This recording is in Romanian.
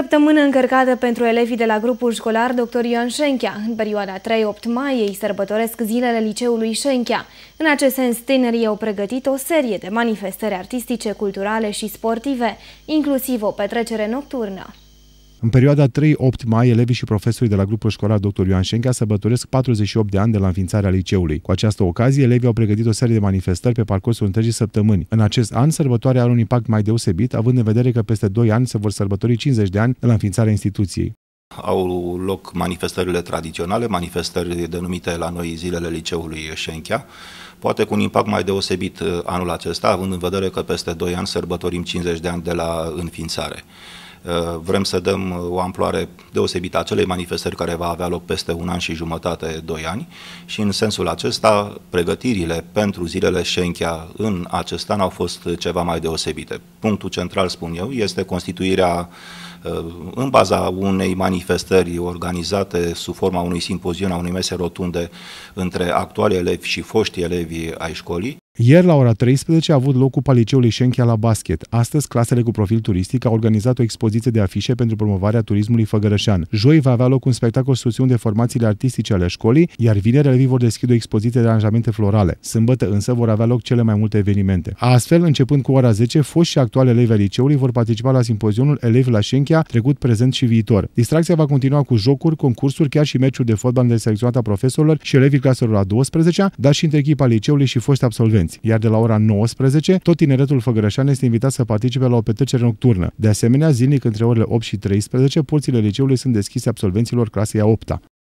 Săptămână încărcată pentru elevii de la grupul școlar Dr. Ioan Șenchea. În perioada 3-8 mai ei sărbătoresc zilele liceului Șenchea. În acest sens, tinerii au pregătit o serie de manifestări artistice, culturale și sportive, inclusiv o petrecere nocturnă. În perioada 3-8 mai, elevii și profesorii de la grupul școlar Dr. Ioan Șenca sărbătoresc 48 de ani de la înființarea liceului. Cu această ocazie, elevii au pregătit o serie de manifestări pe parcursul întregii săptămâni. În acest an, sărbătoarea are un impact mai deosebit, având în vedere că peste 2 ani se vor sărbători 50 de ani de la înființarea instituției. Au loc manifestările tradiționale, manifestări denumite la noi zilele liceului Șenchea, poate cu un impact mai deosebit eh, anul acesta, având în vedere că peste 2 ani sărbătorim 50 de ani de la înființare. Eh, vrem să dăm eh, o amploare deosebită acelei manifestări care va avea loc peste un an și jumătate, doi ani și în sensul acesta pregătirile pentru zilele Schenchea în acest an au fost ceva mai deosebite. Punctul central, spun eu, este constituirea eh, în baza unei manifestări organizate sub forma unui simpozion, a unei mese rotunde între actuali elevi și foști elevi ai școlii, ieri, la ora 13, a avut loc cupa liceului Șenchia la basket. Astăzi, clasele cu profil turistic au organizat o expoziție de afișe pentru promovarea turismului făgărășan. Joi va avea loc un spectacol susținut de formațiile artistice ale școlii, iar vineri elevii vor deschide o expoziție de aranjamente florale. Sâmbătă însă vor avea loc cele mai multe evenimente. Astfel, începând cu ora 10, foști și actuale elevi ai liceului vor participa la simpozionul Elevi la Șenchia, trecut, prezent și viitor. Distracția va continua cu jocuri, concursuri, chiar și meciuri de fotbal de a profesorilor și elevii claselor a 12 dar și între echipa liceului și foști absolvenți studenți, iar de la ora 19, tot tineretul făgărășan este invitat să participe la o petrecere nocturnă. De asemenea, zilnic între orele 8 și 13, porțile liceului sunt deschise absolvenților clasei a 8 -a.